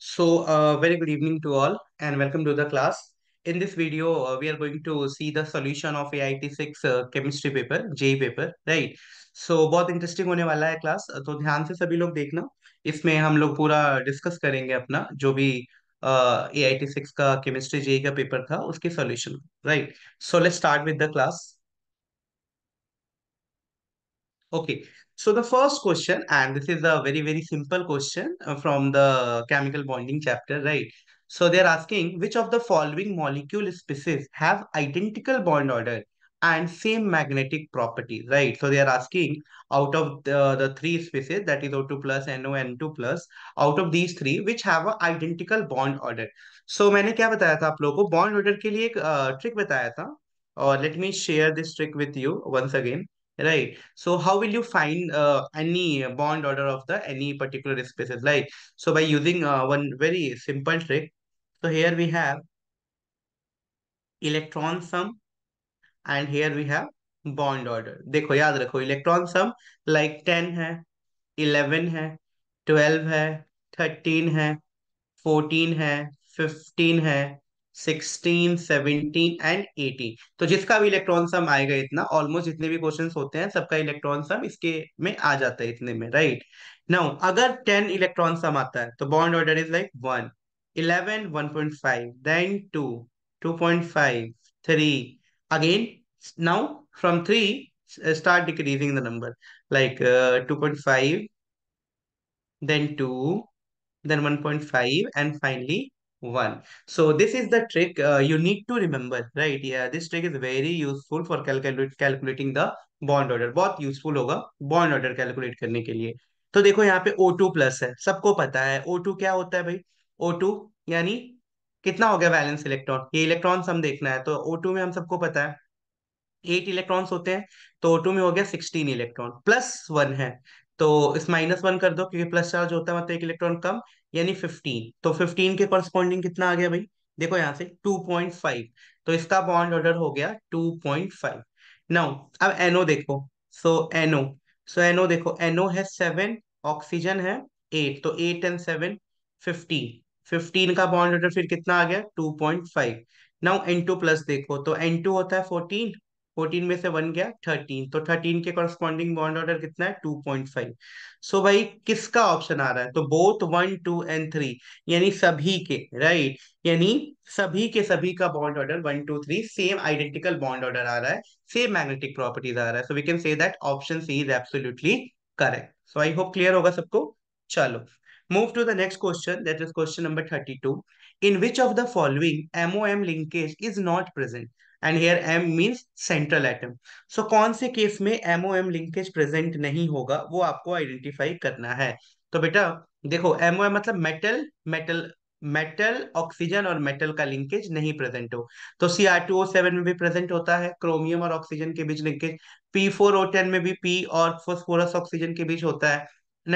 So, a uh, very good evening to all and welcome to the class. In this video, uh, we are going to see the solution of ait 6 uh, chemistry paper, J paper, right? So, bahut interesting hone wala hai class to dhyan se sabhi log dekhna isme hum log pura discuss karenge apna jo bhi A I T six का chemistry J का paper था उसके solution right so let start with the class okay So the first question, and this is a very, very simple question uh, from the chemical bonding chapter, right? So they're asking which of the following molecule species have identical bond order and same magnetic property, right? So they are asking out of the, the three species, that is O2 plus, NO, N2 plus, out of these three, which have a identical bond order. So I have told you, आप लोगों को bond order trick लिए एक trick uh, let me share this trick with you once again right? So how will you find uh, any bond order of the any particular spaces? Like so by using uh, one very simple trick. So here we have electron sum, and here we have bond order. देखो याद रखो electron sum like ten है eleven है twelve है thirteen है fourteen है fifteen है sixteen seventeen and eighteen तो जिसका भी इलेक्ट्रॉन सम आएगा इतना ऑलमोस्ट जितने भी क्वेश्चन होते हैं सबका इलेक्ट्रॉन सम इसके में आ जाता है इतने में राइट नाउ अगर टेन इलेक्ट्रॉन सम आता है तो bond order is like one eleven one point five then two two point five three again now from three start decreasing the number like two point five then two then one point five and finally one. So this is the trick uh, you need to remember, right? Yeah, this trick is very useful for calculate calculating the bond order बहुत useful होगा bond order calculate करने के लिए तो देखो यहाँ पे O two plus है सबको पता है ओ टू क्या होता है भाई ओ टू यानी कितना हो गया बैलेंस इलेक्ट्रॉन ये इलेक्ट्रॉन्स हम देखना है तो ओ टू में हम सबको पता है एट इलेक्ट्रॉन्स होते हैं तो ओ टू में हो गया सिक्सटीन इलेक्ट्रॉन प्लस वन है तो इस माइनस वन कर दो क्योंकि प्लस चार्ज होता है मतलब एक इलेक्ट्रॉन कम यानी फिफ्टीन तो फिफ्टीन के कॉरस्पॉन्डिंग कितना आ गया भाई देखो यहाँ से टू पॉइंट फाइव तो इसका बॉन्ड ऑर्डर हो गया टू पॉइंट फाइव नाउ अब एनओ देखो सो एनओ सो एनओ देखो एनओ है सेवन ऑक्सीजन है एट तो eight and seven fifteen fifteen का बॉन्ड ऑर्डर फिर कितना आ गया two point five now N two plus देखो तो एन टू होता है फोर्टीन फोर्टीन में से वन गया थर्टीन तो थर्टीन के कॉरेस्पॉन्डिंग बॉन्ड ऑर्डर कितना है टू पॉइंट फाइव सो भाई किसका ऑप्शन आ रहा है तो both one two and three यानी सभी के राइट right? यानी सभी के सभी का bond order one two three same identical bond order आ रहा है सेम मैग्नेटिक प्रॉपर्टीज आ रहा है so we can say that option C is absolutely correct so I hope clear होगा सबको चलो move to the to question that is question number thirty two in which of the following MO M linkage is not present and here M means central atom so कौन से case में ammo M linkage present नहीं होगा वो आपको identify करना है तो बेटा देखो एमओ मतलब मेटल मेटल मेटल ऑक्सीजन और मेटल का लिंकेज नहीं प्रेजेंट हो तो C R two O seven में भी प्रेजेंट होता है क्रोमियम और ऑक्सीजन के बीच linkage P four O ten में भी पी और फोस्फोरस ऑक्सीजन के बीच होता है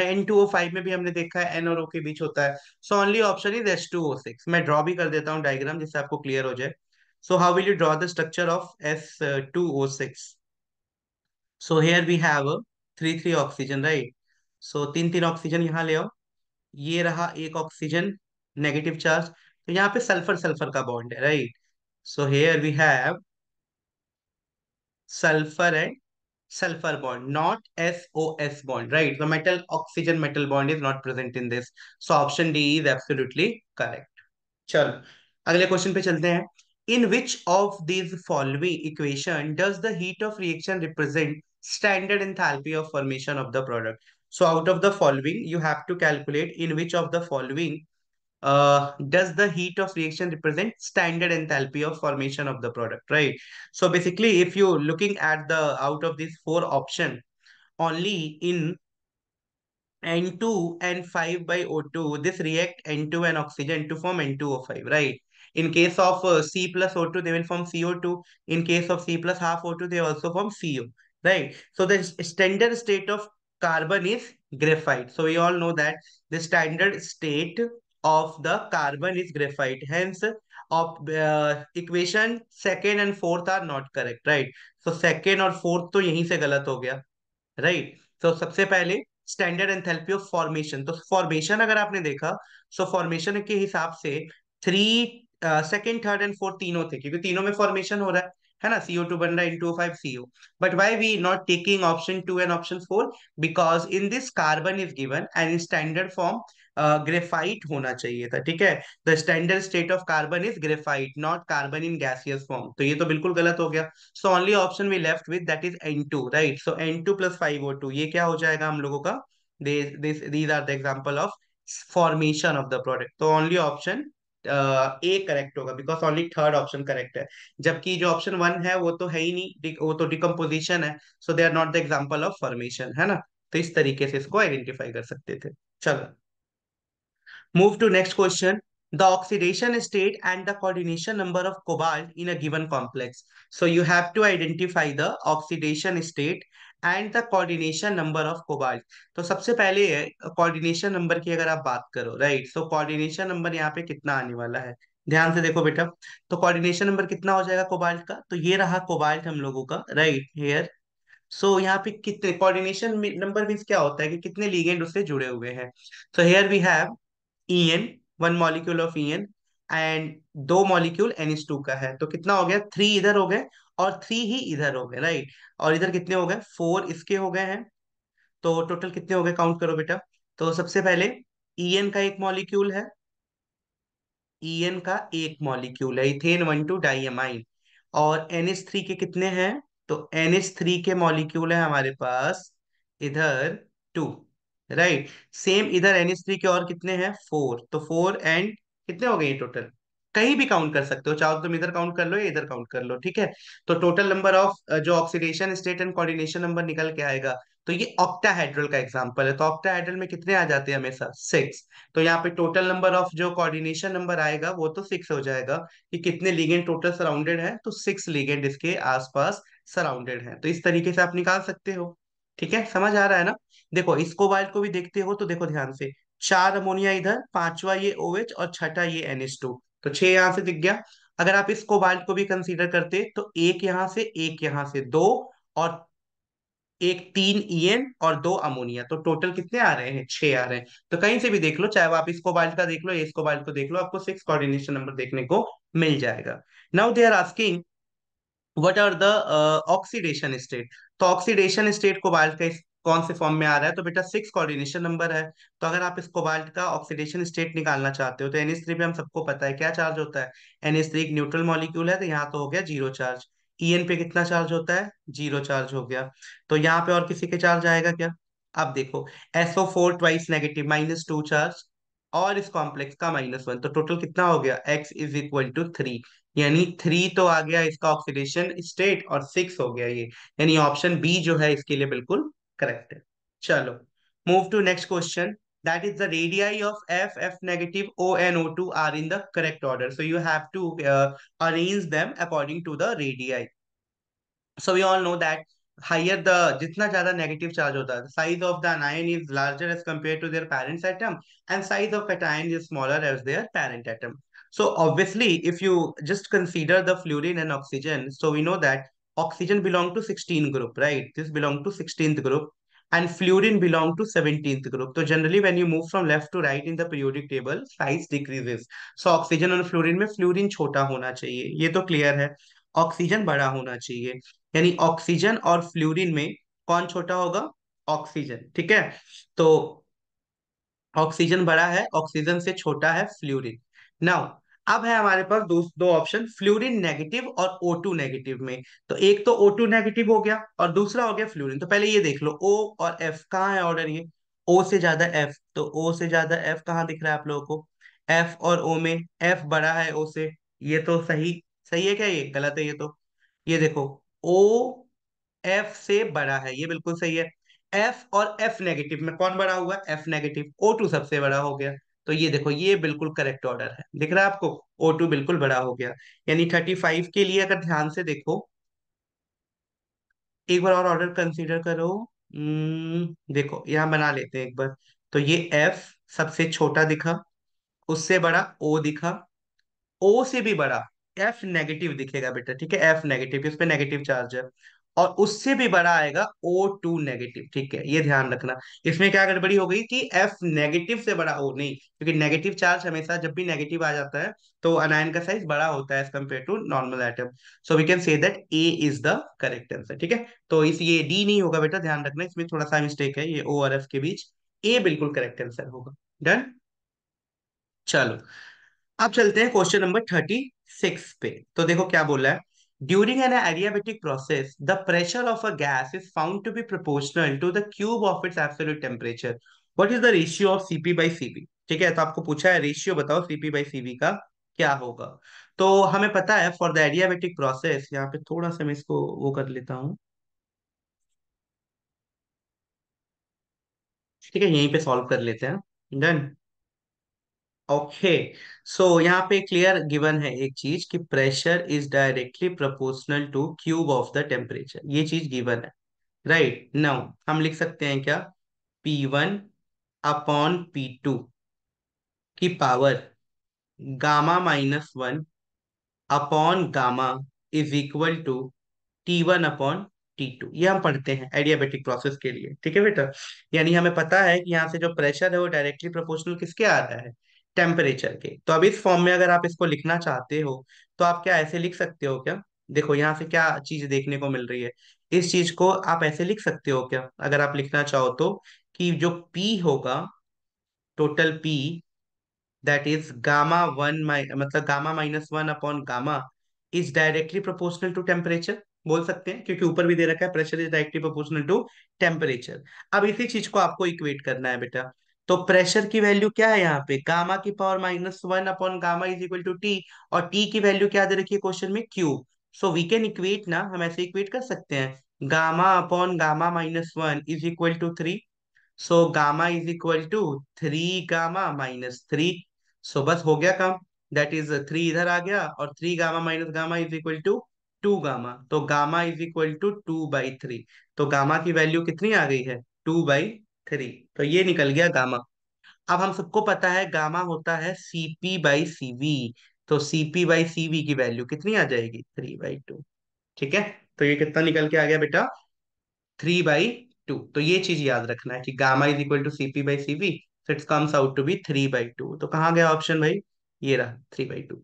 एन टू ओ फाइव में भी हमने देखा है एन और ओ के बीच होता है so only option is S two O six मैं ड्रॉ भी कर देता हूँ डायग्राम जिससे आपको क्लियर हो जाए So how will you draw the structure of S2O6? So here we have three three oxygen right so तीन तीन ऑक्सीजन यहाँ ले आओ ये रहा एक oxygen negative charge. तो यहाँ पे sulfur sulfur का bond है right? So here we have sulfur and sulfur bond not sos bond right the metal oxygen metal bond is not present in this so option d is absolutely correct चलो अगले question पे चलते हैं In which of these following equation does the heat of reaction represent standard enthalpy of formation of the product? So out of the following, you have to calculate in which of the following uh, does the heat of reaction represent standard enthalpy of formation of the product, right? So basically, if you're looking at the out of these four option, only in N2 and 5 by O2, this react N2 and oxygen to form N2O5, right? In case of uh, C plus O2, they will form CO2. In case of C plus half O2, they also form CO, right? So the standard state of carbon is graphite. So we all know that the standard state of the carbon is graphite. Hence, of uh, equation second and fourth are not correct, right? So second or fourth to yahi se galat ho gaya right? So sabse pehle standard enthalpy of formation तो formation अगर आपने देखा so so formation के हिसाब से three second third and fourth तीनों थे क्योंकि तीनों में फॉर्मेशन हो रहा है है ना CO2 बन रहा है इन CO but why we not taking option two and option four because in this carbon is given and in standard form uh, graphite होना चाहिए था ठीक है the standard state of carbon is graphite not carbon in gaseous form तो ये तो बिल्कुल गलत हो गया so only option we left with that is N two right so N two plus five O two ये क्या हो जाएगा हम लोगों का these are the example of formation of the product तो ओनली ऑप्शन ए करेक्ट होगा because only third option correct है जबकि जो ऑप्शन वन है वो तो है ही नहीं वो तो डिकम्पोजिशन है so they are not the example of formation है ना तो इस तरीके से इसको आइडेंटिफाई कर सकते थे चलो move to next question the oxidation state and the coordination number of cobalt in a given complex so you have to identify the oxidation state and the coordination number of cobalt तो सबसे पहले है coordination number की अगर आप बात करो right so coordination number यहाँ पे कितना आने वाला है ध्यान से देखो बेटा तो कोऑर्डिनेशन नंबर कितना हो जाएगा कोबाल्ट का तो ये रहा कोबाल्ट हम लोगों का राइट हेयर सो यहाँ पे कितने कोऑर्डिनेशन नंबर मीन्स क्या होता है कि कितने लीगेंड उससे जुड़े हुए हैं so here we have E N one molecule of E N and दो मॉलिक्यूल एन टू का है तो कितना हो गया थ्री इधर हो गए और थ्री ही इधर हो गए राइट और इधर कितने हो गए फोर इसके हो गए हैं तो टोटल कितने हो गए काउंट करो बेटा तो सबसे पहले ई का एक मॉलिक्यूल है ई का एक मॉलिक्यूल है इथेन वन टू डाइएमाइन और एन थ्री के कितने हैं तो एन थ्री के मॉलिक्यूल है हमारे पास इधर टू राइट सेम इधर एन थ्री के और कितने हैं फोर तो फोर एंड कितने हो गए टोटल कहीं भी काउंट कर सकते हो चाहो तो तुम इधर काउंट कर लो या इधर काउंट कर लो ठीक है तो टोटल नंबर ऑफ जो oxidation state and coordination number निकल के आएगा तो ये ऑक्टाहेड्रल का एग्जांपल है तो ऑक्टाहेड्रल में कितने आ जाते हैं हमेशा सिक्स तो यहाँ पे टोटल नंबर ऑफ जो कॉर्डिनेशन नंबर आएगा वो तो सिक्स हो जाएगा कि कितने लिगेंड टोटल सराउंडेड है तो सिक्स लिगेंड इसके आसपास सराउंडेड है तो इस तरीके से आप निकाल सकते हो ठीक है समझ आ रहा है ना देखो इसको वाइल्ड को भी देखते हो तो देखो ध्यान से चार अमोनिया इधर पांचवा ये ओवेच और छठा ये एनएस टू तो छह यहां से दिख गया अगर आप इस कोबाल्ट को भी कंसीडर करते तो एक यहां से एक यहां से दो और एक तीन ईएन और दो अमोनिया तो टोटल कितने आ रहे हैं छह आ रहे हैं तो कहीं से भी देख लो चाहे आप इसको बाल्ट का देख लो इसको बाल्ट को देख लो आपको सिक्स कोऑर्डिनेशन नंबर देखने को मिल जाएगा now they are asking what are the oxidation state तो ऑक्सीडेशन स्टेट को बाल्ट का कौन से फॉर्म में आ रहा है तो बेटा सिक्स कोऑर्डिनेशन नंबर है तो अगर आप इस कोबाल्ट का ऑक्सीडेशन स्टेट निकालना चाहते हो तो एनएस थ्री पे हम सबको पता है क्या चार्ज होता है एनएस थ्री एक न्यूट्रल मॉलिक्यूल है तो यहाँ तो हो गया जीरो चार्ज ईएन पे कितना चार्ज होता है जीरो चार्ज हो गया तो यहाँ पे और किसी के चार्ज आएगा क्या अब देखो SO four twice negative minus two charge और इस कॉम्प्लेक्स का माइनस वन तो टोटल कितना हो गया X is equal to three यानी थ्री तो आ गया इसका ऑक्सीडेशन स्टेट और सिक्स हो गया ये यानी ऑप्शन बी जो है इसके लिए बिल्कुल correct Chalo, move to next question that is the radii of f f negative o and o2 are in the correct order so you have to uh, arrange them according to the radii so we all know that higher the jitna jada negative charge hota the size of the anion is larger as compared to their parent atom and size of cation is smaller as their parent atom so obviously if you just consider the fluorine and oxygen so we know that oxygen belong to 16 group right this belong to 16th group and fluorine belong to 17th group so generally when you move from left to right in the periodic table size decreases so oxygen और fluorine में fluorine छोटा होना चाहिए ये तो clear है oxygen बड़ा होना चाहिए यानी ऑक्सीजन और फ्लूरिन में कौन छोटा होगा ऑक्सीजन ठीक है तो ऑक्सीजन बड़ा है ऑक्सीजन से छोटा है फ्लूरिन नाउ अब है हमारे पास दो दो ऑप्शन फ्लूरिन नेगेटिव और ओ टू नेगेटिव में तो एक तो ओ टू नेगेटिव हो गया और दूसरा हो गया फ्लूरिन तो पहले ये देख लो ओ और एफ कहाँ है ऑर्डर ये ओ से ज्यादा एफ तो ओ से ज्यादा एफ कहाँ दिख रहा है आप लोगों को एफ और ओ में एफ बड़ा है ओ से ये तो सही सही है क्या ये गलत है ये तो ये देखो ओ एफ से बड़ा है ये बिल्कुल सही है एफ और एफ नेगेटिव में कौन बड़ा हुआ एफ नेगेटिव ओ टू सबसे बड़ा हो गया तो ये देखो ये बिल्कुल करेक्ट ऑर्डर है दिख रहा है आपको ओ टू बिल्कुल बड़ा हो गया यानी थर्टी फाइव के लिए अगर ध्यान से देखो एक बार और ऑर्डर कंसीडर करो hmm, देखो यहां बना लेते हैं एक बार तो ये एफ सबसे छोटा दिखा उससे बड़ा ओ दिखा ओ से भी बड़ा एफ नेगेटिव दिखेगा बेटा ठीक है एफ नेगेटिव इस पर नेगेटिव चार्ज है और उससे भी बड़ा आएगा ओ टू नेगेटिव ठीक है ये ध्यान रखना इसमें क्या गड़बड़ी हो गई कि एफ नेगेटिव से बड़ा ओ नहीं क्योंकि नेगेटिव चार्ज हमेशा जब भी नेगेटिव आ जाता है तो अनायन का साइज बड़ा होता है as compare to normal atom so we can say that A is the correct answer ठीक है तो इस ये डी नहीं होगा बेटा ध्यान रखना इसमें थोड़ा सा मिस्टेक है ये ओ और एफ के बीच ए बिल्कुल करेक्ट आंसर होगा डन चलो अब चलते हैं क्वेश्चन नंबर थर्टी सिक्स पे तो देखो क्या बोला है During an adiabatic process, the pressure of a gas is found to be proportional to the cube of its absolute temperature. What is the ratio of Cp by Cv? ठीक है तो आपको पूछा है रेशियो बताओ Cp by Cv का क्या होगा तो हमें पता है फॉर द एडियाबेटिक प्रोसेस यहाँ पे थोड़ा सा मैं इसको वो कर लेता हूं ठीक है यहीं पे सॉल्व कर लेते हैं डन ओके सो यहाँ पे क्लियर गिवन है एक चीज कि pressure is directly proportional to cube of the temperature ये चीज गिवन है राइट right. नाउ हम लिख सकते हैं क्या P one upon P two की power gamma minus one upon gamma is equal to T one upon T two ये हम पढ़ते हैं एडियाबेटिक प्रोसेस के लिए ठीक है बेटा यानी हमें पता है कि यहाँ से जो प्रेशर है वो डायरेक्टली प्रोपोर्शनल किसके आ रहा है टेम्परेचर के तो अब इस फॉर्म में अगर आप इसको लिखना चाहते हो तो आप क्या ऐसे लिख सकते हो क्या देखो यहाँ से क्या चीज देखने को मिल रही है इस चीज को आप ऐसे लिख सकते हो क्या अगर आप लिखना चाहो तो कि जो पी होगा total P that is gamma one मतलब gamma minus one upon gamma is directly proportional to temperature बोल सकते हैं क्योंकि ऊपर भी दे रखा है pressure is directly proportional to temperature अब इसी चीज को आपको इक्वेट करना है बेटा तो प्रेशर की वैल्यू क्या है यहाँ पे गामा की power minus one upon gamma is equal to T और टी की वैल्यू क्या दे रखी है क्वेश्चन में Q so we can equate ना हम ऐसे इक्वेट कर सकते हैं gamma upon gamma minus one is equal to three so gamma is equal to three gamma minus three so बस हो गया काम दैट इज थ्री इधर आ गया और three gamma minus gamma is equal to two gamma तो gamma is equal to two by three तो गामा की वैल्यू कितनी आ गई है टू बाई थ्री तो ये निकल गया गामा अब हम सबको पता है गामा होता है सीपी बाई सीवी तो सीपी बाई सीवी की वैल्यू कितनी आ जाएगी थ्री बाई टू ठीक है तो ये कितना निकल के आ गया बेटा थ्री बाई टू तो ये चीज याद रखना है कि gamma is equal to CP by CV so it's comes out to be three by two तो कहाँ गया ऑप्शन भाई ये रहा थ्री बाई टू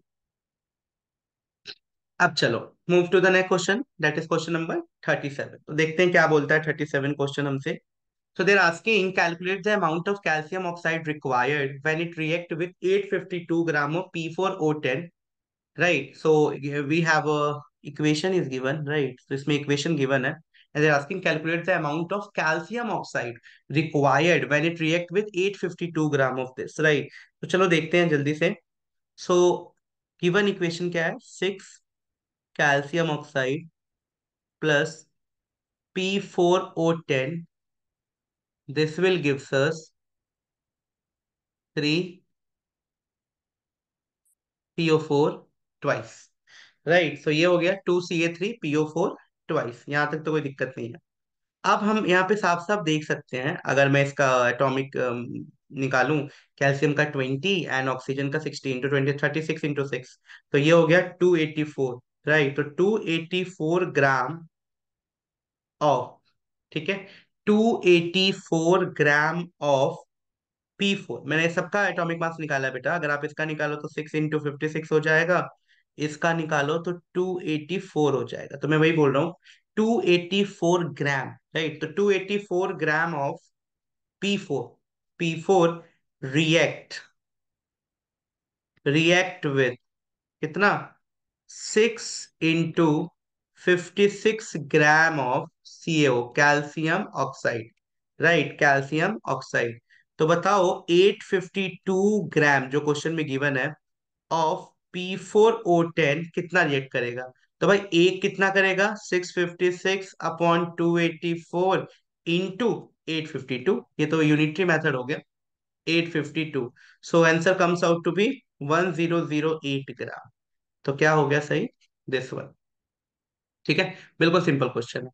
अब चलो move to the next question that is question number thirty seven तो देखते हैं क्या बोलता है थर्टी सेवन क्वेश्चन हमसे So they're asking calculate the amount of calcium oxide required when it react with 852 gram of P4O10. Right. So we have a equation is given, right? So इसमें equation given है. And they're asking calculate the amount of calcium oxide required when it react with 852 gram of this, right? so chalo dekhte hain jaldi se So given equation kya hai Six calcium oxide plus P4O10 This will gives us 3 PO4 twice. Right. So, ये हो गया to सी ए यहाँ तक तो कोई दिक्कत नहीं है अब हम यहाँ पे साफ साफ देख सकते हैं अगर मैं इसका एटॉमिक um, निकालूं कैल्शियम का ट्वेंटी एंड ऑक्सीजन का sixty into twenty thirty six into six तो ये हो गया टू एटी फोर राइट तो two eighty four gram of ठीक है 284 ग्राम ऑफ P4 मैंने सबका एटॉमिक मास निकाला बेटा अगर आप इसका निकालो तो 6 इंटू फिफ्टी हो जाएगा इसका निकालो तो 284 हो जाएगा तो मैं वही बोल रहा हूँ 284 ग्राम राइट तो 284 gram of P4 P4 react react with कितना 6 into six gram of CaO calcium oxide right calcium oxide तो बताओ 852 ग्राम जो क्वेश्चन में गिवन है ऑफ P4O10 कितना रिएक्ट करेगा तो भाई एक कितना करेगा 656 अपॉन 284 इनटू 852 ये तो यूनिटरी मेथड हो गया 852 so answer comes out to be 1008 gram तो क्या हो गया सही दिस वन ठीक है बिल्कुल सिंपल क्वेश्चन है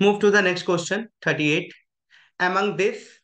Move to the next question, 38. Among this,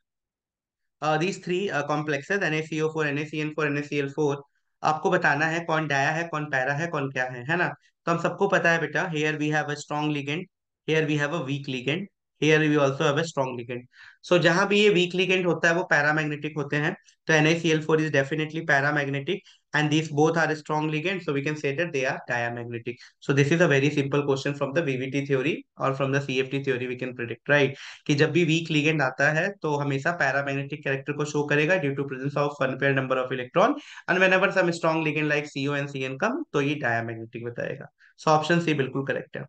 uh, these three uh, complexes, NaCO4, NaCN4, NaCl4, आपको बताना है कौन डाया है कौन पैरा है कौन क्या है है ना तो हम सबको पता है बेटा here we have a strong ligand here we have a weak ligand here we also have a strong ligand so so, जहां भी ये वीक लिगेंड होता है वो पैरा मैग्नेटिक होते हैं तो NaCl4 is definitely paramagnetic and this both are strong ligand so we can say that they are magnetic so this is a very simple question from the VBT theory और from the CFT theory we can predict right कि जब भी weak ligand आता है तो हमेशा paramagnetic character को show करेगा due to presence of one number of electron and whenever some strong ligand like CO and C N come तो ये मैग्नेटिक बताएगा सो ऑप्शन सी बिल्कुल करेक्ट है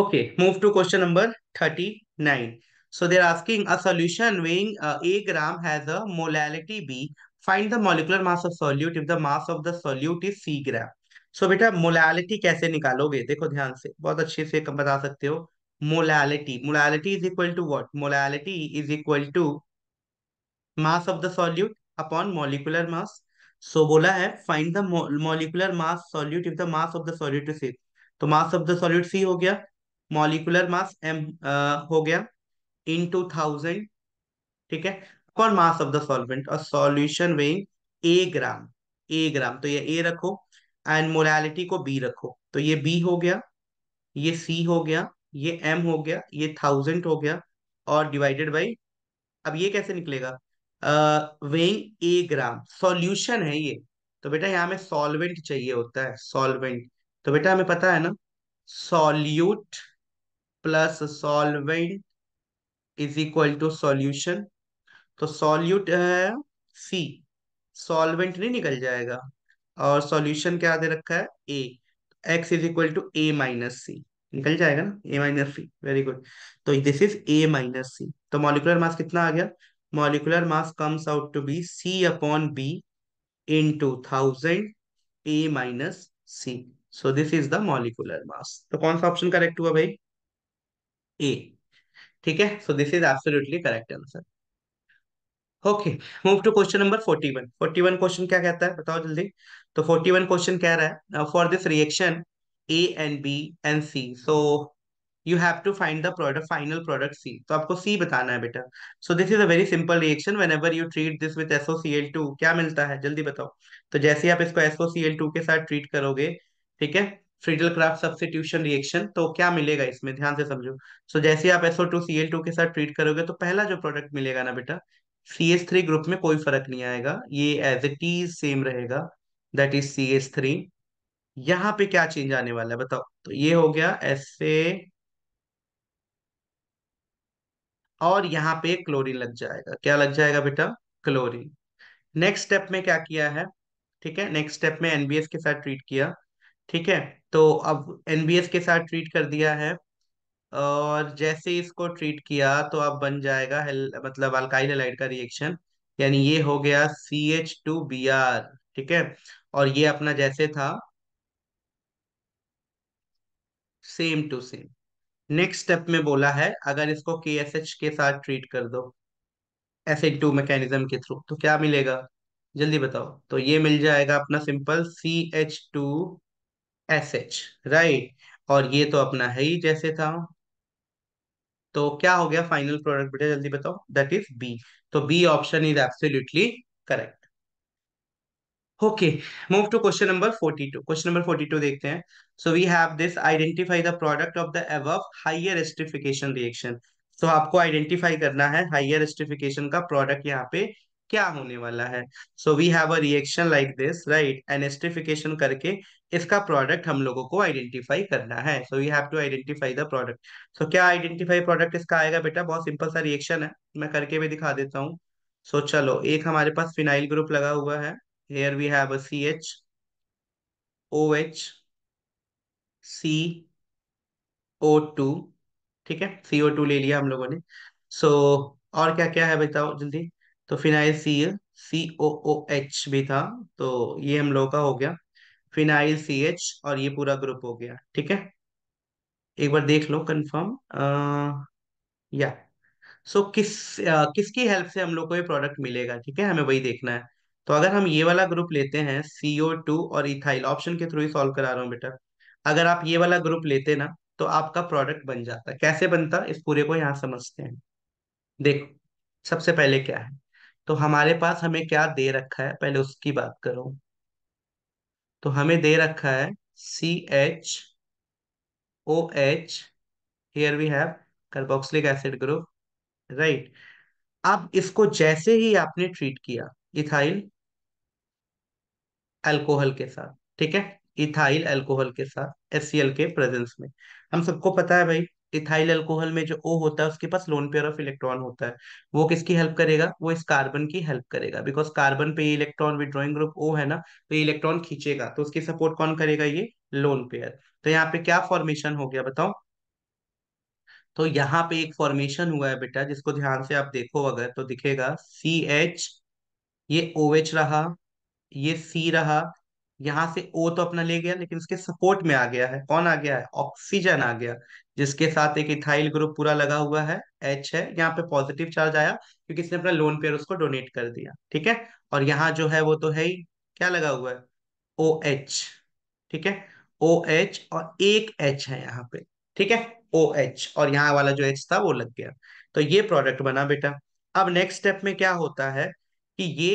okay move to question number thirty nine So they're asking a solution weighing uh, a gram has a molality b. Find the molecular mass of solute if the mass of the solute is c gram. So so, बेटा molality कैसे निकालोगे देखो ध्यान से बहुत अच्छे से कम बता सकते हो molality molality is equal to what molality is equal to mass of the solute upon molecular mass so बोला है find the molecular mass solute if the mass of the solute is तो mass of the solute C हो गया molecular मास M हो गया इन two thousand ठीक है upon mass of the solvent और solution weighing A gram A gram तो ये ए रखो एंड मोरालिटी को बी रखो तो ये बी हो गया ये सी हो गया ये एम हो गया ये थाउजेंड हो गया और डिवाइडेड बाई अब ये कैसे निकलेगा वेइंग ए ग्राम सॉल्यूशन है ये तो बेटा यहाँ में सॉल्वेंट चाहिए होता है सॉल्वेंट तो बेटा हमें पता है ना solute plus solvent is equal to solution तो सॉल्यूट है सी सॉल्वेंट नहीं निकल जाएगा और सॉल्यूशन क्या दे रखा है A X is equal to A minus C निकल जाएगा ना A minus C very good तो this is A minus C तो मॉलिकुलर मास कितना आ गया molecular mass comes out to be C upon B in two thousand A minus C so this is the molecular mass तो कौन सा option correct हुआ भाई ए ठीक है so this is absolutely correct answer okay move to question number forty one forty one question क्या कहता है बताओ जल्दी तो फोर्टी वन क्वेश्चन कह रहा है for this reaction A and B and C so you have to find the product final product C तो आपको सी बताना है बेटा so this is a very simple reaction whenever you treat this with SOCl two क्या मिलता है जल्दी बताओ तो जैसे आप इसको एसओसीएल टू के साथ ट्रीट करोगे ठीक है फ्रीडल क्राफ्ट सब्सिट्यूशन रिएक्शन तो क्या मिलेगा इसमें ध्यान से समझो सो so, जैसे आप SO two C L two के साथ ट्रीट करोगे तो पहला जो प्रोडक्ट मिलेगा ना बेटा सी एस थ्री ग्रुप में कोई फर्क नहीं आएगा ये एज इट इज सेम रहेगा that is C S three यहाँ पे क्या चेंज आने वाला है बताओ तो ये हो गया एस ए और यहाँ पे क्लोरीन लग जाएगा क्या लग जाएगा बेटा क्लोरीन नेक्स्ट स्टेप में क्या किया है ठीक है नेक्स्ट स्टेप में एनबीएस के साथ ट्रीट किया ठीक है तो अब एनबीएस के साथ ट्रीट कर दिया है और जैसे इसको ट्रीट किया तो अब बन जाएगा मतलब अल्काइल हेलाइड का रिएक्शन यानी ये हो गया C H two B R ठीक है और ये अपना जैसे था same to same next step में बोला है अगर इसको के एस एच के साथ ट्रीट कर दो एसिड टू मैकेनिज्म के थ्रू तो क्या मिलेगा जल्दी बताओ तो ये मिल जाएगा अपना simple C H two S H right और ये तो अपना है ही जैसे था तो क्या हो गया फाइनल प्रोडक्ट बेटा जल्दी बताओ दैट इज बी तो B option is absolutely correct okay move to question number 42 question number 42 देखते हैं so we have this identify the product of the above higher esterification reaction तो आपको आइडेंटिफाई करना है हाइयर एस्टिफिकेशन का product यहाँ पे क्या होने वाला है so we have a reaction like this right an esterification करके इसका प्रोडक्ट हम लोगों को आइडेंटिफाई करना है so we have to identify the product so क्या आइडेंटिफाई प्रोडक्ट इसका आएगा बेटा बहुत सिंपल सा रिएक्शन है मैं करके भी दिखा देता हूँ सो so, चलो एक हमारे पास फिनाइल ग्रुप लगा हुआ है here we have C H O H C O two ठीक है सी ओ टू ले लिया हम लोगों ने सो so, और क्या क्या है बताओ जल्दी तो फिनाइल सी सी ओ ओ एच भी था तो ये हम लोगों का हो गया फिनाइल सी एच और ये पूरा ग्रुप हो गया ठीक है एक बार देख लो कन्फर्म या सो किस आ, किसकी हेल्प से हम लोग को ये प्रोडक्ट मिलेगा ठीक है हमें वही देखना है तो अगर हम ये वाला ग्रुप लेते हैं सीओ टू और इथाइल ऑप्शन के थ्रू ही सॉल्व करा रहा हूँ बेटा अगर आप ये वाला ग्रुप लेते ना तो आपका प्रोडक्ट बन जाता कैसे बनता इस पूरे को यहाँ समझते हैं देखो सबसे पहले क्या है तो हमारे पास हमें क्या दे रखा है पहले उसकी बात करो तो हमें दे रखा है C H O H here we have carboxylic acid group right अब इसको जैसे ही आपने ट्रीट किया इथाइल अल्कोहल के साथ ठीक है इथाइल अल्कोहल के साथ एस के प्रेजेंस में हम सबको पता है भाई इथाइल अल्कोहल में जो ओ होता है उसके पास लोन पेयर ऑफ इलेक्ट्रॉन होता है वो किसकी हेल्प करेगा वो इस कार्बन की हेल्प करेगा बिकॉज कार्बन पे इलेक्ट्रॉन विड्रॉइंग ग्रुप ओ है ना तो इलेक्ट्रॉन खींचेगा तो उसकी सपोर्ट कौन करेगा ये लोन पेयर तो यहाँ पे क्या फॉर्मेशन हो गया बताओ तो यहाँ पे एक फॉर्मेशन हुआ है बेटा जिसको ध्यान से आप देखो अगर तो दिखेगा सी एच ये ओ एच रहा ये सी रहा यहाँ से ओ तो अपना ले गया लेकिन उसके सपोर्ट में आ गया है कौन आ गया है ऑक्सीजन आ गया जिसके साथ एक इथाइल ग्रुप पूरा लगा हुआ है एच है यहाँ पे पॉजिटिव चार्ज आया क्योंकि इसने अपना लोन पेयर उसको डोनेट कर दिया ठीक है और यहाँ जो है वो तो है ही क्या लगा हुआ है ओ एच ठीक है ओ एच और एक एच है यहाँ पे ठीक है ओ एच और यहाँ वाला जो एच था वो लग गया तो ये प्रोडक्ट बना बेटा अब नेक्स्ट स्टेप में क्या होता है कि ये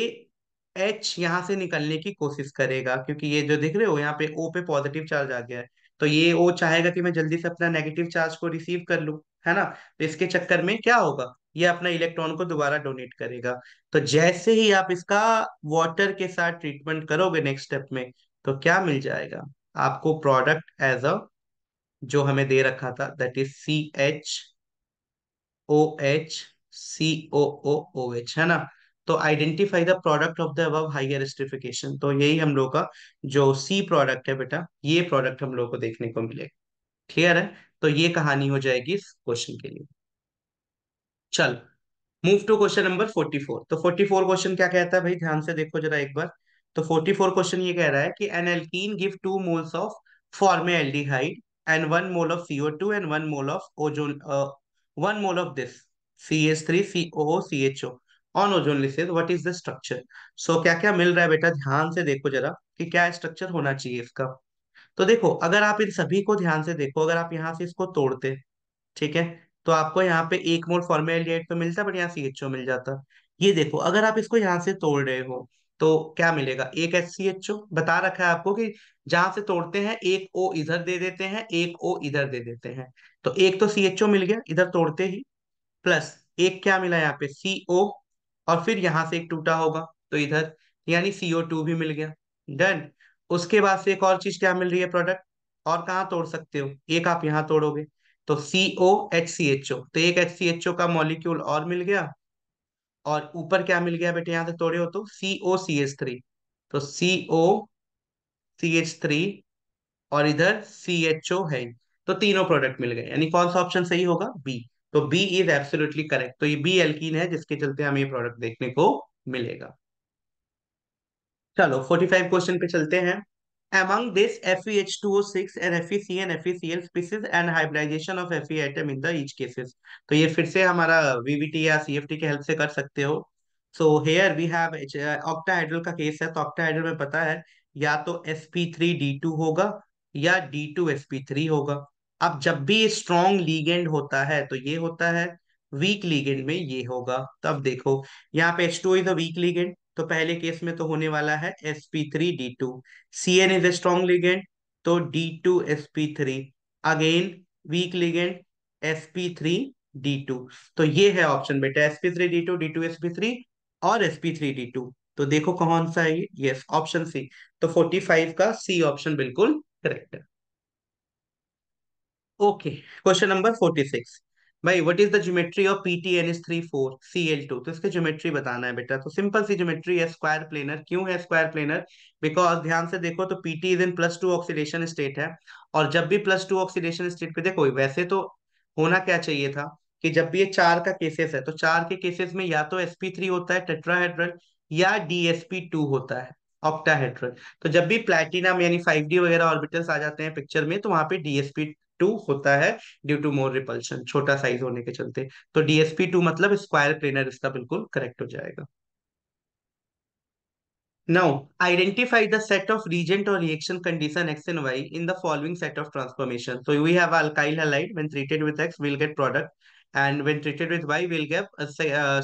एच यहाँ से निकलने की कोशिश करेगा क्योंकि ये जो दिख रहे हो यहाँ पे ओ पे पॉजिटिव चार्ज आ गया है तो ये वो चाहेगा कि मैं जल्दी से अपना नेगेटिव चार्ज को रिसीव कर लू है ना तो इसके चक्कर में क्या होगा ये अपना इलेक्ट्रॉन को दोबारा डोनेट करेगा तो जैसे ही आप इसका वाटर के साथ ट्रीटमेंट करोगे नेक्स्ट स्टेप में तो क्या मिल जाएगा आपको प्रोडक्ट एज अ जो हमें दे रखा था that is C H O H C O O O H है ना तो identify the product of the अब हाइयर स्ट्रिफिकेशन तो यही हम लोग का जो सी प्रोडक्ट है बेटा ये प्रोडक्ट हम लोग को देखने को मिलेगा क्लियर है तो ये कहानी हो जाएगी इस क्वेश्चन के लिए चल move to question number forty four तो फोर्टी फोर क्वेश्चन क्या कहता है भाई ध्यान से देखो जरा एक बार तो फोर्टी फोर क्वेश्चन ये कह रहा है कि an alkene give two moles of formaldehyde and one mole of CO two and one mole of ozone one mole of this C S three C O C H O on ozonolysis what is the structure so क्या क्या मिल रहा है बेटा ध्यान से देखो जरा कि क्या स्ट्रक्चर होना चाहिए इसका तो देखो अगर आप इन सभी को ध्यान से देखो अगर आप यहाँ से इसको तोड़ते ठीक है तो आपको यहाँ पे एक मोल फॉर्मेलिएट पे मिलता बट यहाँ सी एच मिल जाता ये देखो अगर आप इसको यहाँ से तोड़ रहे हो तो क्या मिलेगा एक एच सी एच ओ बता रखा है आपको कि जहां से तोड़ते हैं एक ओ इधर दे देते हैं एक ओ इधर दे देते हैं तो एक तो सी एच ओ मिल गया इधर तोड़ते ही प्लस एक क्या मिला यहाँ पे सी ओ और फिर यहां से एक टूटा होगा तो इधर यानी सीओ टू भी मिल गया डन उसके बाद से एक और चीज क्या मिल रही है प्रोडक्ट और कहाँ तोड़ सकते हो एक आप यहाँ तोड़ोगे तो ओ एच सी एच ओ तो एक एच सी एच ओ का मॉलिक्यूल और मिल गया और ऊपर क्या मिल गया बेटे यहाँ से तोड़े हो तो ओ सी एच थ्री तो ओ सी एच थ्री और इधर सी एच ओ है तो तीनों प्रोडक्ट मिल गए यानी कौन सा ऑप्शन सही होगा बी तो बी इज एब्सोल्युटली करेक्ट तो ये बी एल्कीन है जिसके चलते हमें ये प्रोडक्ट देखने को मिलेगा चलो 45 क्वेश्चन पे चलते हैं among this FeH2O6 and FeCl and FeCl species and hybridization of Fe atom in the each cases तो ये फिर से हमारा VVT या CFT के हेल्प से कर सकते हो so here we have octahedral का केस है तो octahedral में पता है या तो sp3d2 होगा या d2sp3 होगा अब जब भी स्ट्रॉन्ग लीगेंड होता है तो ये होता है वीक लीगेंड में ये होगा तब देखो यहाँ पे H2 two is a weak ligand तो पहले केस में तो होने वाला है sp3d2 cn is a strong ligand तो d2sp3 again week ligand sp3d2 तो ये है ऑप्शन बेटा sp3d2 d2sp3 और sp3d2 तो देखो कौन सा है ये यस ऑप्शन सी तो 45 का सी ऑप्शन बिल्कुल करेक्ट है okay question number forty six भाई what is the geometry of N S three four C L two तो इसके ज्योमेट्री बताना है बेटा तो सिंपल सी ज्योमेट्री है स्क्वायर प्लेनर क्यों है स्क्वायर प्लेनर बिकॉज ध्यान से देखो तो T is in plus two oxidation state है और जब भी प्लस टू ऑक्सीडेशन स्टेट पे देखो वैसे तो होना क्या चाहिए था कि जब भी ये चार का केसेस है तो चार के केसेस में या तो एसपी थ्री होता है टेट्राहेड्रल या डीएसपी टू होता है ऑक्टाहेड्रल तो जब भी प्लेटिनम यानी फाइव डी वगैरह ऑर्बिटल्स आ जाते हैं पिक्चर में तो वहां पे डीएसपी टू होता है ड्यू टू मोर रिपल्शन छोटा साइज होने के चलते तो डीएसपी टू मतलब स्क्वायर प्लेनर इसका बिल्कुल करेक्ट हो जाएगा now identify the set of reagent और reaction condition X and Y in the following set of transformation so we have alkyl halide when treated with X will get product and when treated with Y will get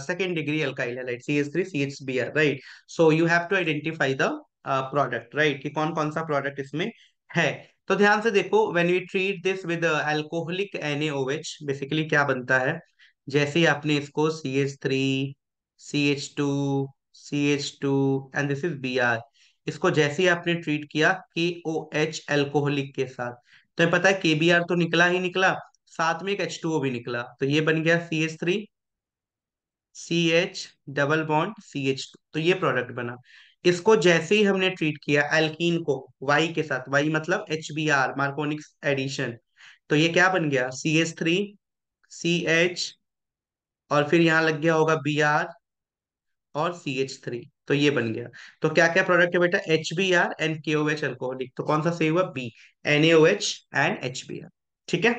second degree alkyl halide C H three C H B R right so you have to identify the product right कि कौन कौन सा product इसमें है तो ध्यान से देखो when you treat this with alcoholic N H basically क्या बनता है जैसे ही आपने इसको C H three C H two C H two and this is B R इसको जैसे ही आपने ट्रीट किया के ओ एच एल्कोहलिक के साथ तो पता है के बी आर तो निकला ही निकला साथ में एक एच टू ओ भी निकला तो ये बन गया C H three C H double bond C H two तो ये प्रोडक्ट बना इसको जैसे ही हमने ट्रीट किया एल्कीन को वाई के साथ वाई मतलब H B R Markovnikov addition तो ये क्या बन गया C H three C H और फिर यहां लग गया होगा बी आर और सी एच थ्री तो ये बन गया तो क्या क्या प्रोडक्ट है बेटा एच बी आर एंड के ओ एच एल्कोहलिक तो कौन सा सही हुआ B N H and H B R ठीक है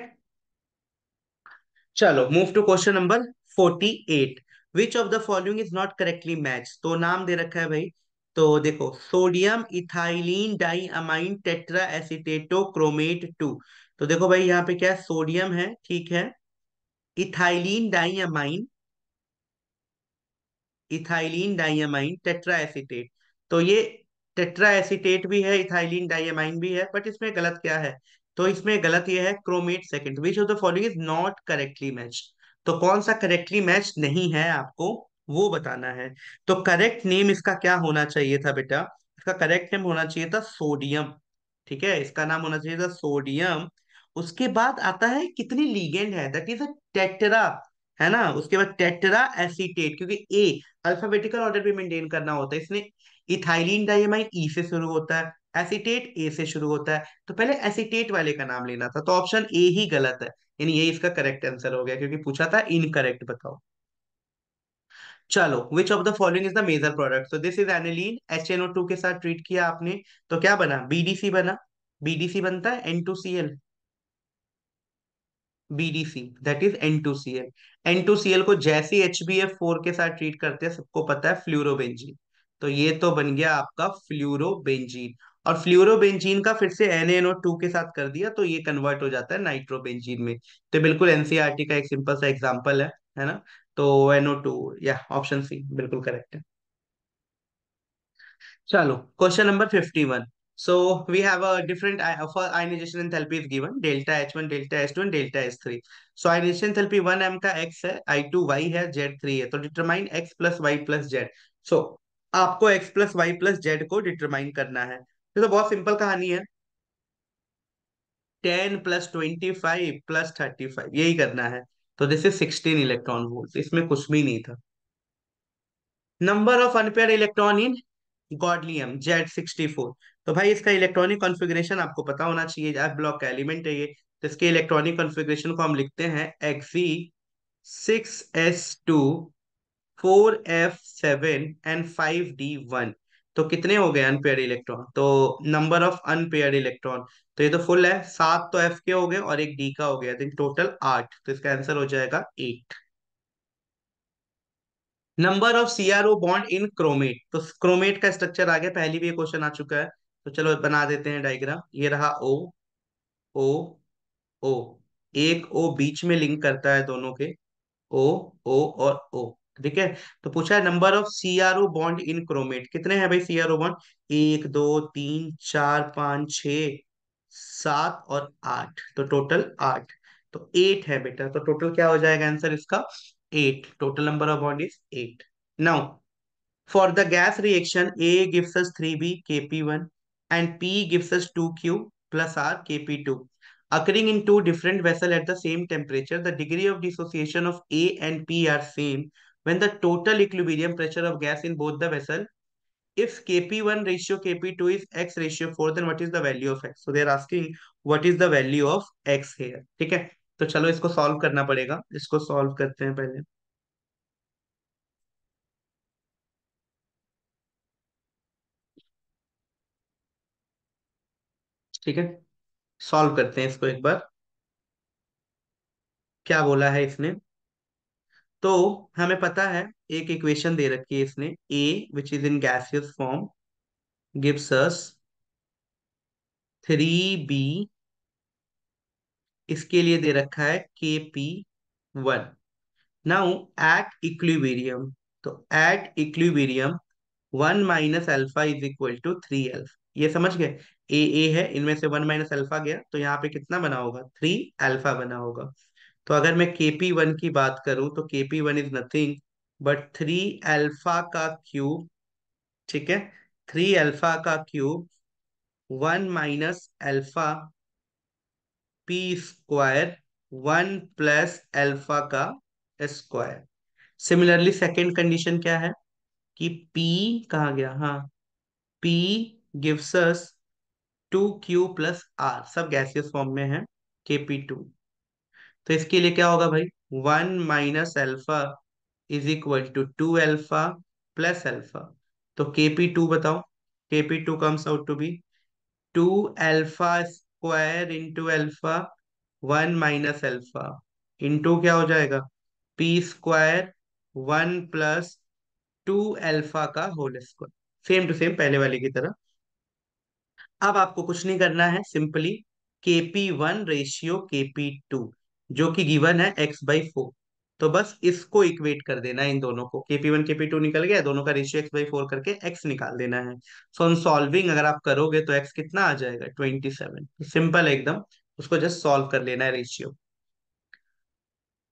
चलो move to question number forty eight which of the following is not correctly match तो नाम दे रखा है भाई तो देखो sodium ethylene diamine tetra acetato chromate two तो देखो भाई यहाँ पे क्या है सोडियम है ठीक है ethylene diamine ethylene diamine tetra acetate तो ये टेट्रा एसिटेट भी है इथाइलिन डाईअमाइन भी है बट इसमें गलत क्या है तो इसमें गलत ये है chromate second which of the following is not correctly match तो कौन सा करेक्टली मैच नहीं है आपको वो बताना है तो करेक्ट नेम इसका क्या होना चाहिए था बेटा इसका करेक्ट नेम होना चाहिए था सोडियम ठीक है इसका नाम होना चाहिए था सोडियम उसके बाद आता है कितनी लीगेंड है दैट इज अ टेटरा है ना उसके बाद टेटरा एसीटेट क्योंकि ए अल्फाबेटिकल ऑर्डर भी मेंटेन करना होता है इसने इथाइलिन डाइमाइन ई से शुरू होता है एसीटेट ए से शुरू होता है तो पहले एसीटेट वाले का नाम लेना था तो ऑप्शन ए ही गलत है यानी ये इसका करेक्ट आंसर हो गया क्योंकि पूछा था इनकरेक्ट बताओ चलो which of the following is the major product so this is aniline H N O two के साथ ट्रीट किया आपने तो क्या बना बीडीसी बना बीडीसी बनता है N two C L BDC that is N two C L N two C L को जैसी एच बी एफ फोर के साथ ट्रीट करते हैं सबको पता है फ्लूरोबेंजीन तो ये तो बन गया आपका फ्लूरोबेंजीन और फ्लूरोबेंजीन का फिर से एन एन ओ टू के साथ कर दिया तो ये कन्वर्ट हो जाता है नाइट्रोबेंजीन में तो बिल्कुल एनसीआरटी e का एक सिंपल सा एग्जांपल है है ना तो एनओ टू या ऑप्शन सी बिल्कुल करेक्ट है चलो question number fifty one so we have a different ionization enthalpy is given delta H one delta H two and delta H three so ionization enthalpy one M का X है I two Y है Z three है तो determine X plus Y plus Z so आपको X plus Y plus Z को determine करना है तो बहुत सिंपल कहानी है ten plus twenty five plus thirty five यही करना है तो this is sixteen electron volt इसमें कुछ भी नहीं था number of unpaired electron in gadolinium Z sixty four तो भाई इसका इलेक्ट्रॉनिक कॉन्फ़िगरेशन आपको पता होना चाहिए एफ ब्लॉक का एलिमेंट है ये तो इसके इलेक्ट्रॉनिक कॉन्फ़िगरेशन को हम लिखते हैं Xe six S two four F seven and five D one तो कितने हो गए अनपेयर इलेक्ट्रॉन तो नंबर ऑफ अनपेयर इलेक्ट्रॉन तो ये तो फुल है सात तो एफ के हो गए और एक डी का हो गया टोटल आठ तो इसका आंसर हो जाएगा eight number of CRO bond in chromate तो क्रोमेट का स्ट्रक्चर आ गया पहली भी ये क्वेश्चन आ चुका है तो चलो बना देते हैं डायग्राम ये रहा ओ ओ ओ एक ओ बीच में लिंक करता है दोनों के ओ ओ और ओ ठीक है तो पूछा है number of CRO bond in chromate कितने हैं भाई सीआरओ बॉन्ड एक दो तीन चार पांच छ सात और आठ तो टोटल आठ तो एट है बेटा तो टोटल क्या हो जाएगा आंसर इसका eight total number of bond is eight now for the gas reaction A gives us three B K P one and P gives us two Q plus R K P two occurring in two different vessel at the same temperature the degree of dissociation of A and P are same when the total equilibrium pressure of gas in both the vessel if kp1 ratio kp2 is x ratio 4 then what is the value of x so they are asking what is the value of x here theek hai to chalo isko solve karna padega isko solve karte hain pehle ठीक है solve करते हैं इसको एक बार क्या बोला है इसने तो हमें पता है एक इक्वेशन दे रखी है इसने A which is in gaseous form gives us three B इसके लिए दे रखा है K P one now at equilibrium तो at equilibrium one minus alpha is equal to three alpha ये समझ गए ए ए है इनमें से वन माइनस अल्फा गया तो यहाँ पे कितना बना होगा थ्री अल्फा बना होगा तो अगर मैं के पी वन की बात करूं तो K P one is nothing but three alpha का क्यूब ठीक है थ्री एल्फा का cube one minus alpha P square one plus alpha का स्क्वायर सिमिलरली सेकेंड कंडीशन क्या है कि पी कहा गया हाँ P gives us two Q plus R सब गैसियस फॉर्म में है के पी टू तो इसके लिए क्या होगा भाई one minus alpha is equal to two alpha plus alpha तो केपी टू बताओ KP two comes out to be two alpha square into alpha one minus alpha into क्या हो जाएगा P square one plus two alpha का whole square same to same पहले वाले की तरह अब आपको कुछ नहीं करना है simply K P one ratio K P two जो कि गिवन है एक्स बाई फोर तो बस इसको इक्वेट कर देना है इन दोनों को केपी वन केपी टू निकल गया दोनों का रेशियो एक्स बाई फोर करके एक्स निकाल देना है सो ऑन सॉल्विंग अगर आप करोगे तो एक्स कितना आ जाएगा ट्वेंटी सेवन सिंपल एकदम उसको जस्ट सॉल्व कर लेना है रेशियो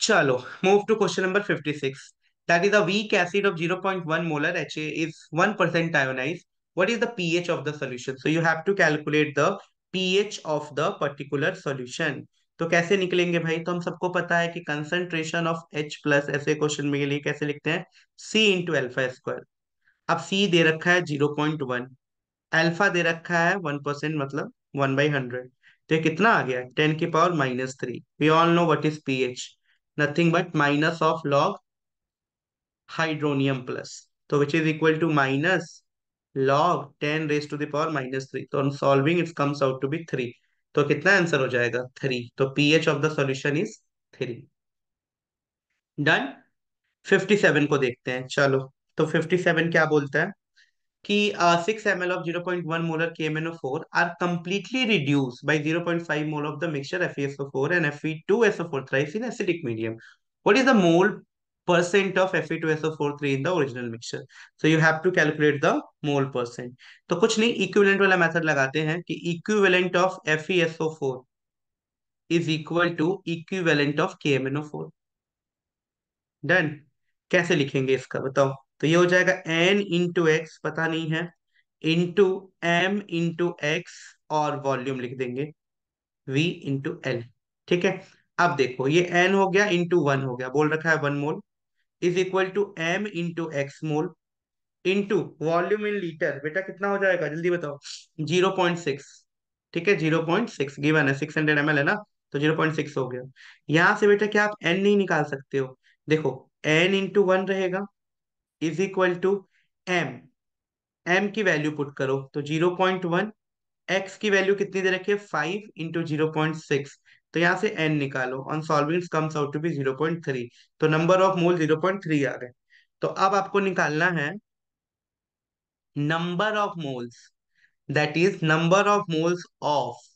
चलो move to question number fifty six that is a weak acid of 0.1 molar HA is 1% ionized, what is the pH of the solution? So you have to calculate the pH of the particular solution. तो कैसे निकलेंगे भाई तो हम सबको पता है कि कंसंट्रेशन ऑफ एच प्लस ऐसे क्वेश्चन में के लिए कैसे लिखते हैं सी इंटू एल्फा स्क्वायर अब सी दे रखा है जीरो पॉइंट वन एल्फा दे रखा है वन परसेंट मतलब वन बाई हंड्रेड तो कितना आ गया टेन की power minus three we all know what is P H nothing but minus of log hydronium plus तो which is equal to minus log 10 raised to the power minus 3 so on solving it comes out to be तो कितना answer हो जाएगा three तो PH of the solution is three done fifty seven को देखते हैं चलो तो फिफ्टी सेवन क्या बोलता है कि six M L of zero point one molar K M N O four are completely reduce by zero point five mole of the mixture F S O four and F E two S O four thrice in acidic medium what is the mole percent of Fe2SO43 in the original mixture. So you have to calculate the mole percent. तो कुछ नहीं equivalent वाला method लगाते हैं कि equivalent of FeSO4 is equal to equivalent of KMnO4. Done. कैसे लिखेंगे इसका बताओ तो ये हो जाएगा n into x पता नहीं है into m into x और वॉल्यूम लिख देंगे v into l ठीक है अब देखो ये n हो गया into वन हो गया बोल रखा है one mole is equal to M into X mole into volume in litre बेटा कितना हो जाएगा जल्दी बताओ जीरो पॉइंट सिक्स ठीक है जीरो पॉइंट सिक्स गिवन है सिक्स हंड्रेड एम एल है ना तो जीरो पॉइंट सिक्स हो गया यहां से बेटा क्या आप एन नहीं निकाल सकते हो देखो एन इंटू वन रहेगा is equal to M M की वैल्यू पुट करो तो जीरो पॉइंट वन एक्स की वैल्यू कितनी दे रखी है five into zero point six तो यहाँ से एन निकालो on solvents comes out to be zero point three तो number of mole zero point three आ गए तो अब आपको निकालना है number of moles that is number of moles of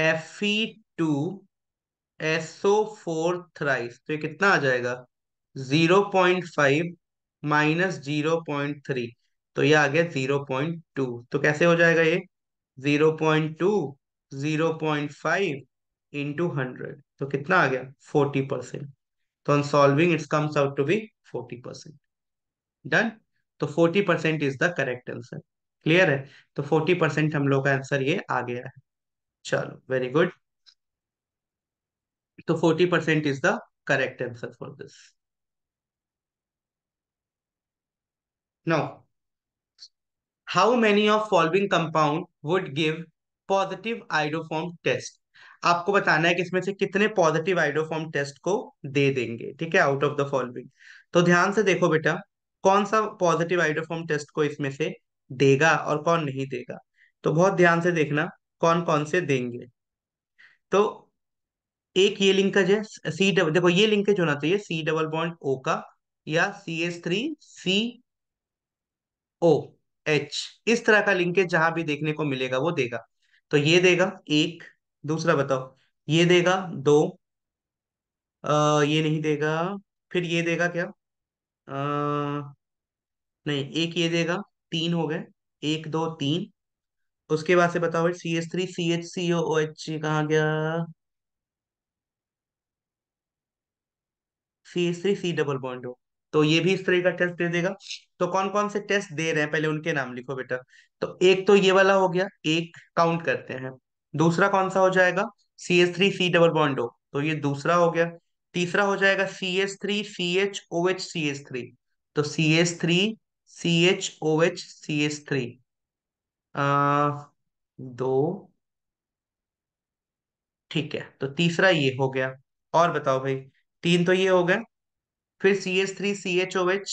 F two S O four thrice तो ये कितना आ जाएगा zero point five minus zero point three तो ये आ गया जीरो पॉइंट टू तो कैसे हो जाएगा ये zero point two zero point five into hundred तो कितना आ गया फोर्टी परसेंट तो on solving its comes out to be forty percent done तो forty percent is the correct answer clear है तो फोर्टी परसेंट हम लोग का आंसर ये आ गया है चलो वेरी गुड तो forty percent is the correct answer for this now how many of following compound would give positive iodoform test आपको बताना है कि इसमें से कितने पॉजिटिव आइडोफॉर्म टेस्ट को दे देंगे ठीक है आउट ऑफ द फॉलोइंग तो ध्यान से देखो बेटा कौन सा पॉजिटिव आइडोफॉर्म टेस्ट को इसमें से देगा और कौन नहीं देगा तो बहुत ध्यान से देखना कौन कौन से देंगे तो एक ये लिंकेज है सी डबल देखो ये लिंकेज होना चाहिए सी डबल बॉन्ड ओ का या C S three C O H इस तरह का लिंकेज जहां भी देखने को मिलेगा वो देगा तो ये देगा एक दूसरा बताओ ये देगा दो आ, ये नहीं देगा फिर ये देगा क्या आ, नहीं एक ये देगा तीन हो गए एक दो तीन उसके बाद से बताओ C S three C H C O H कहा गया C S three C double bond हो तो ये भी इस तरह का टेस्ट दे देगा तो कौन कौन से टेस्ट दे रहे हैं पहले उनके नाम लिखो बेटा तो एक तो ये वाला हो गया एक काउंट करते हैं दूसरा कौन सा हो जाएगा C S three C double बॉन्डो तो ये दूसरा हो गया तीसरा हो जाएगा C S three C H O H C S three तो C S three C H O H C S three दो ठीक है तो तीसरा ये हो गया और बताओ भाई तीन तो ये हो गया फिर C S three C H O H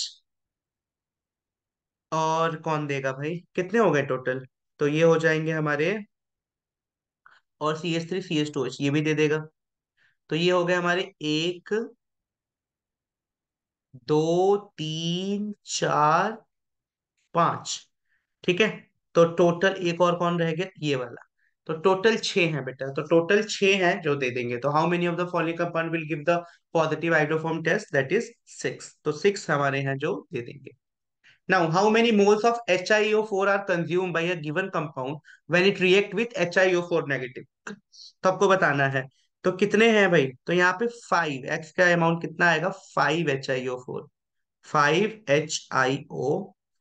और कौन देगा भाई कितने हो गए टोटल तो ये हो जाएंगे हमारे और C S three C S two H ये भी दे देगा तो ये हो गए हमारे एक दो तीन चार पांच ठीक है तो टोटल एक और कौन रह गया ये वाला तो टोटल छ है बेटा तो टोटल छ है जो दे देंगे तो how many of the following compound will give the positive hydroform test that is six तो सिक्स हमारे हैं जो दे देंगे Now, how many moles of HiO4 are consumed by a given compound when it react with HiO4 negative? तो आपको बताना है तो कितने हैं भाई तो यहाँ पे फाइव X का अमाउंट कितना आएगा five H I O four five H I O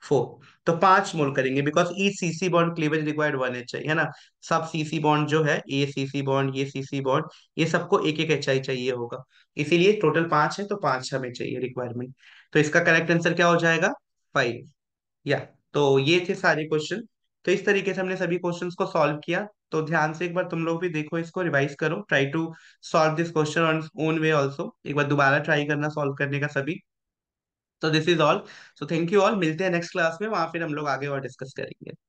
four तो पांच मोल करेंगे because each C C bond cleavage required one H I है ना सब सी सी बॉन्ड जो है ए सी सी बॉन्ड ये सी सी बॉन्ड ये सबको एक एक एच आई चाहिए होगा इसीलिए टोटल पांच है तो पांच हमें चाहिए रिक्वायरमेंट तो इसका करेक्ट आंसर क्या हो जाएगा फाइव या तो ये थे सारे क्वेश्चन तो इस तरीके से हमने सभी क्वेश्चंस को सॉल्व किया तो ध्यान से एक बार तुम लोग भी देखो इसको रिवाइज करो try to solve this question on own way also एक बार दोबारा ट्राई करना सॉल्व करने का सभी तो this is all so thank you all मिलते हैं नेक्स्ट क्लास में वहां फिर हम लोग आगे और डिस्कस करेंगे